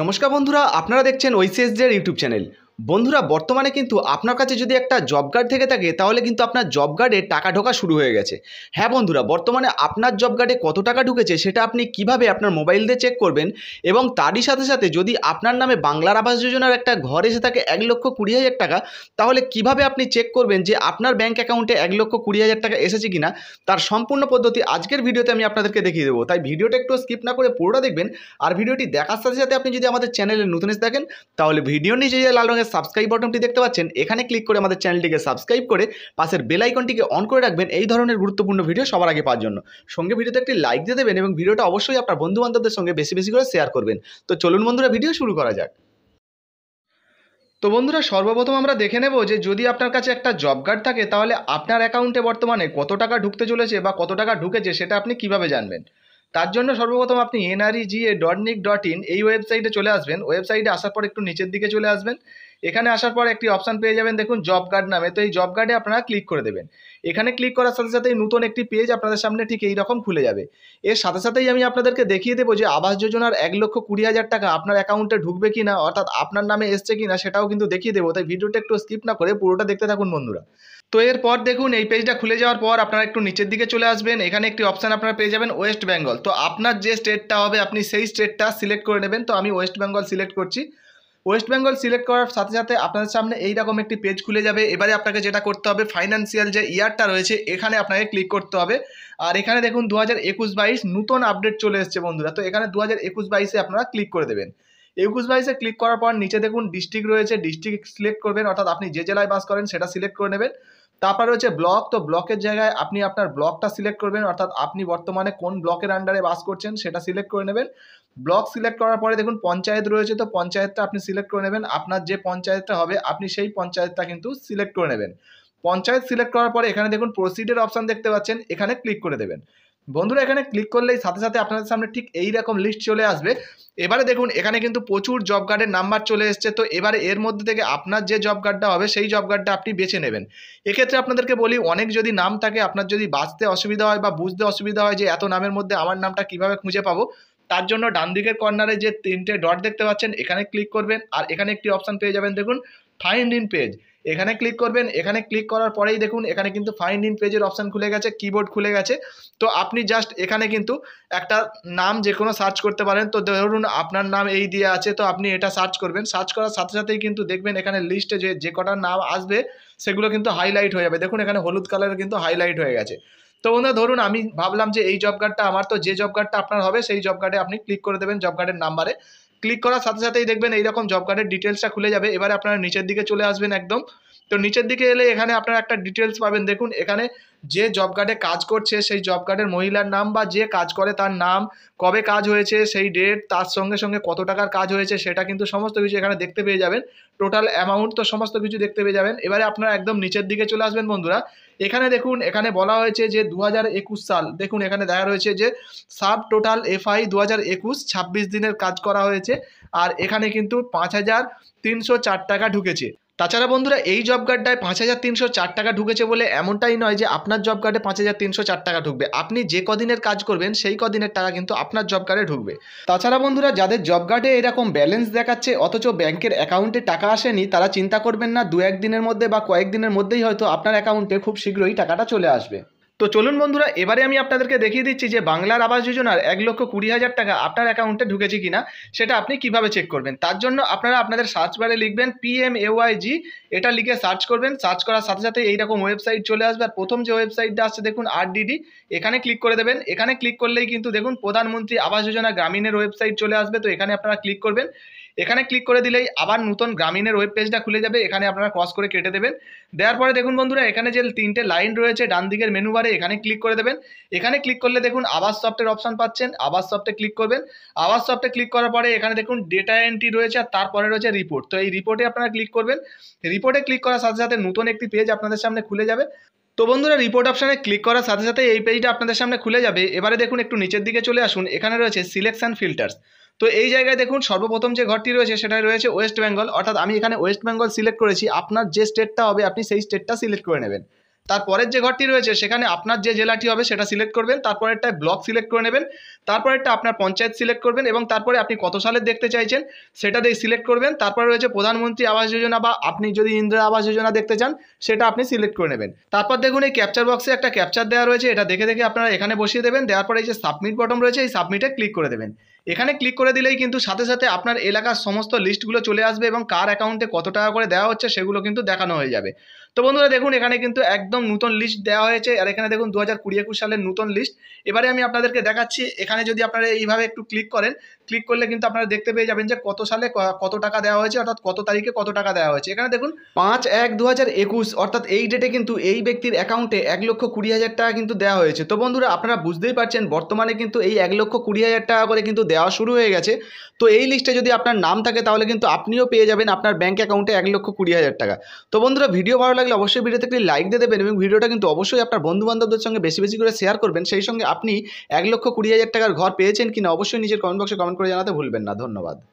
নমস্কার বন্ধুরা আপনারা দেখছেন ওইসিএসজের ইউটিউব চ্যানেল বন্ধুরা বর্তমানে কিন্তু আপনার কাছে যদি একটা জব কার্ড থেকে থাকে তাহলে কিন্তু আপনার জব কার্ডে টাকা ঢোকা শুরু হয়ে গেছে হ্যাঁ বন্ধুরা বর্তমানে আপনার জব কার্ডে কত টাকা ঢুকেছে সেটা আপনি কিভাবে আপনার মোবাইল দিয়ে চেক করবেন এবং তারই সাথে সাথে যদি আপনার নামে বাংলার আবাস যোজনার একটা ঘর এসে থাকে এক লক্ষ কুড়ি হাজার টাকা তাহলে কিভাবে আপনি চেক করবেন যে আপনার ব্যাঙ্ক অ্যাকাউন্টে এক লক্ষ কুড়ি হাজার টাকা এসেছে কিনা তার সম্পূর্ণ পদ্ধতি আজকের ভিডিওতে আমি আপনাদেরকে দেখিয়ে দেবো তাই ভিডিওটা একটু স্কিপ না করে পুরোটা দেখবেন আর ভিডিওটি দেখার সাথে সাথে আপনি যদি আমাদের চ্যানেলে নতুন এসে থাকেন তাহলে ভিডিও নিজে যে লাল রঙের সাবস্ক্রাইব বটনটি দেখতে পাচ্ছেন এখানে ক্লিক করে আমাদের চ্যানেলটিকে সাবস্ক্রাইব করে পাশের বেল আইকনটিকে অন করে রাখবেন এই ধরনের গুরুত্বপূর্ণ ভিডিও সবার আগে পাওয়ার জন্য সঙ্গে ভিডিওতে একটি লাইক দিয়ে দেবেন এবং ভিডিওটা অবশ্যই আপনার বন্ধুবান্ধবদের সঙ্গে বেশি বেশি করে শেয়ার করবেন তো চলুন বন্ধুরা ভিডিও শুরু করা যাক তো বন্ধুরা সর্বপ্রথম আমরা দেখে নেব যে যদি আপনার কাছে একটা জব কার্ড থাকে তাহলে আপনার অ্যাকাউন্টে বর্তমানে কত টাকা ঢুকতে চলেছে বা কত টাকা ঢুকেছে সেটা আপনি কিভাবে জানবেন তার জন্য সর্বপ্রথম আপনি NREGA dot nic dot in এই ওয়েবসাইটে চলে আসবেন ওয়েবসাইটে আসার পর একটু নিচের দিকে চলে আসবেন এখানে আসার পর একটি অপশান পেয়ে যাবেন দেখুন জব কার্ড নামে তো এই জব কার্ডে আপনারা ক্লিক করে দেবেন এখানে ক্লিক করার সাথে সাথেই নতুন একটি পেজ আপনাদের সামনে ঠিক এই রকম খুলে যাবে এর সাথে সাথেই আমি আপনাদেরকে দেখিয়ে দেবো যে আবাস যোজনার এক লক্ষ কুড়ি হাজার টাকা আপনার অ্যাকাউন্টে ঢুকবে কি না অর্থাৎ আপনার নামে এসছে কি না সেটাও কিন্তু দেখিয়ে দেবো তাই ভিডিওটা একটু স্কিপ না করে পুরোটা দেখতে থাকুন বন্ধুরা তো এরপর দেখুন এই পেজটা খুলে যাওয়ার পর আপনারা একটু নিচের দিকে চলে আসবেন এখানে একটি অপশান আপনারা পেয়ে যাবেন ওয়েস্ট বেঙ্গল তো আপনার যে স্টেটটা হবে আপনি সেই স্টেটটা সিলেক্ট করে নেবেন তো আমি ওয়েস্ট বেঙ্গল সিলেক্ট করছি ওয়েস্ট বেঙ্গল সিলেক্ট করার সাথে সাথে আপনাদের সামনে এইরকম একটি পেজ খুলে যাবে এবারে আপনাকে যেটা করতে হবে ফাইন্যান্সিয়াল যে ইয়ারটা রয়েছে এখানে আপনাকে ক্লিক করতে হবে আর এখানে দেখুন দু হাজার একুশ বাইশ নতুন আপডেট চলে এসছে বন্ধুরা তো এখানে দু হাজার একুশ বাইশে আপনারা ক্লিক করে দেবেন একুশ বাইশে ক্লিক করার পর নিচে দেখুন ডিস্ট্রিক্ট রয়েছে ডিস্ট্রিক্ট সিলেক্ট করবেন অর্থাৎ আপনি যে জেলায় বাস করেন সেটা সিলেক্ট করে নেবেন তারপর রয়েছে ব্লক তো ব্লকের জায়গায় আপনি আপনার ব্লকটা সিলেক্ট করবেন অর্থাৎ আপনি বর্তমানে কোন ব্লকের আন্ডারে বাস করছেন সেটা সিলেক্ট করে নেবেন ব্লক সিলেক্ট করার পরে দেখুন পঞ্চায়েত রয়েছে তো পঞ্চায়েতটা আপনি সিলেক্ট করে নেবেন আপনার যে পঞ্চায়েতটা হবে আপনি সেই পঞ্চায়েতটা কিন্তু সিলেক্ট করে নেবেন পঞ্চায়েত সিলেক্ট করার পরে এখানে দেখুন প্রসিডের অপশান দেখতে পাচ্ছেন এখানে ক্লিক করে দেবেন বন্ধুরা এখানে ক্লিক করলেই সাথে সাথে আপনাদের সামনে ঠিক এই রকম লিস্ট চলে আসবে এবারে দেখুন এখানে কিন্তু প্রচুর জব কার্ডের নাম্বার চলে এসছে তো এবারে এর মধ্যে থেকে আপনার যে জব কার্ডটা হবে সেই জব কার্ডটা আপনি বেছে নেবেন এক্ষেত্রে আপনাদেরকে বলি অনেক যদি নাম থাকে আপনার যদি বাঁচতে অসুবিধা হয় বা বুঝতে অসুবিধা হয় যে এত নামের মধ্যে আমার নামটা কিভাবে খুঁজে পাবো তার জন্য ডান দিকের কর্নারে যে তিনটে ডট দেখতে পাচ্ছেন এখানে ক্লিক করবেন আর এখানে একটি অপশান পেয়ে যাবেন দেখুন ফাইন্ড ইন পেজ এখানে ক্লিক করবেন এখানে ক্লিক করার পরেই দেখুন এখানে কিন্তু ফাইন্ড ইন পেজের অপশান খুলে গেছে কিবোর্ড খুলে গেছে তো আপনি জাস্ট এখানে কিন্তু একটা নাম যে কোনো সার্চ করতে পারেন তো ধরুন আপনার নাম এই দিয়ে আছে তো আপনি এটা সার্চ করবেন সার্চ করার সাথে সাথেই কিন্তু দেখবেন এখানে লিস্টে যে যে কটার নাম আসবে সেগুলো কিন্তু হাইলাইট হয়ে যাবে দেখুন এখানে হলুদ কালারের কিন্তু হাইলাইট হয়ে গেছে তো বন্ধু ধরুন আমি ভাবলাম যে এই জব কার্ডটা আমার তো যে জব কার্ডটা আপনার হবে সেই জব কার্ডে আপনি ক্লিক করে দেবেন জব কার্ডের নাম্বারে ক্লিক করার সাথে সাথেই দেখবেন এইরকম জব কার্ডের ডিটেলসটা খুলে যাবে এবারে আপনারা নিচের দিকে চলে আসবেন একদম তো নিচের দিকে এলে এখানে আপনারা একটা ডিটেলস পাবেন দেখুন এখানে যে জব কার্ডে কাজ করছে সেই জব কার্ডের মহিলার নাম বা যে কাজ করে তার নাম কবে কাজ হয়েছে সেই ডেট তার সঙ্গে সঙ্গে কত টাকার কাজ হয়েছে সেটা কিন্তু সমস্ত কিছু এখানে দেখতে পেয়ে যাবেন টোটাল অ্যামাউন্ট তো সমস্ত কিছু দেখতে পেয়ে যাবেন এবারে আপনারা একদম নিচের দিকে চলে আসবেন বন্ধুরা এখানে দেখুন এখানে বলা হয়েছে যে দু সাল দেখুন এখানে দেখা রয়েছে যে সাব টোটাল এফআই দু হাজার একুশ ছাব্বিশ দিনের কাজ করা হয়েছে আর এখানে কিন্তু পাঁচ হাজার তিনশো চার টাকা ঢুকেছে তাছাড়া বন্ধুরা এই জব কার্ডটায় পাঁচ হাজার তিনশো চার টাকা ঢুকেছে বলে এমনটাই নয় যে আপনার জব কার্ডে পাঁচ হাজার তিনশো চার টাকা ঢুকবে আপনি যে কদিনের কাজ করবেন সেই কদিনের টাকা কিন্তু আপনার জব কার্ডে ঢুকবে তাছাড়া বন্ধুরা যাদের জব কার্ডে এরকম ব্যালেন্স দেখাচ্ছে অথচ ব্যাংকের অ্যাকাউন্টে টাকা আসেনি তারা চিন্তা করবেন না দু একদিনের মধ্যে বা কয়েকদিনের মধ্যেই হয়তো আপনার অ্যাকাউন্টে খুব শীঘ্রই টাকাটা চলে আসবে তো চলুন বন্ধুরা এবারে আমি আপনাদেরকে দেখিয়ে দিচ্ছি যে বাংলার আবাস যোজনার এক লক্ষ কুড়ি হাজার টাকা আপনার অ্যাকাউন্টে ঢুকেছে কিনা সেটা আপনি কিভাবে চেক করবেন তার জন্য আপনারা আপনাদের সার্চ বারে লিখবেন পিএমএওয়াইজি এটা লিখে সার্চ করবেন সার্চ করার সাথে সাথে এইরকম ওয়েবসাইট চলে আসবে আর প্রথম যে ওয়েবসাইটটা আসছে দেখুন আরডিডি এখানে ক্লিক করে দেবেন এখানে ক্লিক করলেই কিন্তু দেখুন প্রধানমন্ত্রী আবাস যোজনা গ্রামীণের ওয়েবসাইট চলে আসবে তো এখানে আপনারা ক্লিক করবেন এখানে ক্লিক করে দিলেই আবার নতুন গ্রামীণের ওয়েব পেজটা খুলে যাবে এখানে আপনারা ক্রস করে কেটে দেবেন দেওয়ার পরে দেখুন বন্ধুরা এখানে যে তিনটে লাইন রয়েছে ডান দিকের মেনু বারে এখানে ক্লিক করে দেবেন এখানে ক্লিক করলে দেখুন আবাস সফটের অপশান পাচ্ছেন আবাস সফটে ক্লিক করবেন আবাস সফটে ক্লিক করার পরে এখানে দেখুন ডেটা এন্ট্রি রয়েছে আর তারপরে রয়েছে রিপোর্ট তো এই রিপোর্টে আপনারা ক্লিক করবেন রিপোর্টে ক্লিক করার সাথে সাথে নতুন একটি পেজ আপনাদের সামনে খুলে যাবে তো বন্ধুরা রিপোর্ট অপশানে ক্লিক করার সাথে সাথে এই পেজটা আপনাদের সামনে খুলে যাবে এবারে দেখুন একটু নিচের দিকে চলে আসুন এখানে রয়েছে সিলেকশন ফিল্টার্স তো এই জায়গায় দেখুন সর্বপ্রথম যে ঘরটি রয়েছে সেটাই রয়েছে ওয়েস্ট বেঙ্গল অর্থাৎ আমি এখানে ওয়েস্ট বেঙ্গল সিলেক্ট করেছি আপনার যে স্টেটটা হবে আপনি সেই স্টেটটা সিলেক্ট করে নেবেন তারপরের যে ঘরটি রয়েছে সেখানে আপনার যে জেলাটি হবে সেটা সিলেক্ট করবেন তারপরেরটা ব্লক সিলেক্ট করে নেবেন তারপরেরটা আপনার পঞ্চায়েত সিলেক্ট করবেন এবং তারপরে আপনি কত সালে দেখতে চাইছেন সেটা দিয়ে সিলেক্ট করবেন তারপরে রয়েছে প্রধানমন্ত্রী আবাস যোজনা বা আপনি যদি ইন্দিরা আবাস যোজনা দেখতে চান সেটা আপনি সিলেক্ট করে নেবেন তারপর দেখুন এই ক্যাপচার বক্সে একটা ক্যাপচার দেওয়া রয়েছে এটা দেখে দেখে আপনারা এখানে বসিয়ে দেবেন দেওয়ার পরে এই যে সাবমিট বটম রয়েছে এই সাবমিটে ক্লিক করে দেবেন এখানে ক্লিক করে দিলেই কিন্তু সাথে সাথে আপনার এলাকার সমস্ত লিস্টগুলো চলে আসবে এবং কার অ্যাকাউন্টে কত টাকা করে দেওয়া হচ্ছে সেগুলো কিন্তু দেখানো হয়ে যাবে তো বন্ধুরা দেখুন এখানে কিন্তু একদম নতুন লিস্ট দেওয়া হয়েছে আর এখানে দেখুন দু হাজার কুড়ি একুশ সালের নতুন লিস্ট এবারে আমি আপনাদেরকে দেখাচ্ছি এখানে যদি আপনারা এইভাবে একটু ক্লিক করেন ক্লিক করলে কিন্তু আপনারা দেখতে পেয়ে যাবেন যে কত সালে কত টাকা দেওয়া হয়েছে অর্থাৎ কত তারিখে কত টাকা দেওয়া হয়েছে এখানে দেখুন পাঁচ এক দু হাজার একুশ অর্থাৎ এই ডেটে কিন্তু এই ব্যক্তির অ্যাকাউন্টে এক লক্ষ কুড়ি হাজার টাকা কিন্তু দেওয়া হয়েছে তো বন্ধুরা আপনারা বুঝতেই পারছেন বর্তমানে কিন্তু এই এক লক্ষ কুড়ি হাজার টাকা করে কিন্তু দেওয়া শুরু হয়ে গেছে তো এই লিস্টে যদি আপনার নাম থাকে তাহলে কিন্তু আপনিও পেয়ে যাবেন আপনার ব্যাঙ্ক অ্যাকাউন্টে এক লক্ষ কুড়ি হাজার টাকা তো বন্ধুরা ভিডিও ভালো লাগলে অবশ্যই ভিডিওতে একটি লাইক দিয়ে দেবেন এবং ভিডিওটা কিন্তু অবশ্যই আপনার বন্ধুবান্ধবদের সঙ্গে বেশি বেশি করে শেয়ার করবেন সেই সঙ্গে আপনি এক লক্ষ কুড়ি হাজার টাকার ঘর পেয়েছেন কিনা অবশ্যই নিজের কমেন্ট বক্সে কমেন্ট করে জানাতে ভুলবেন না ধন্যবাদ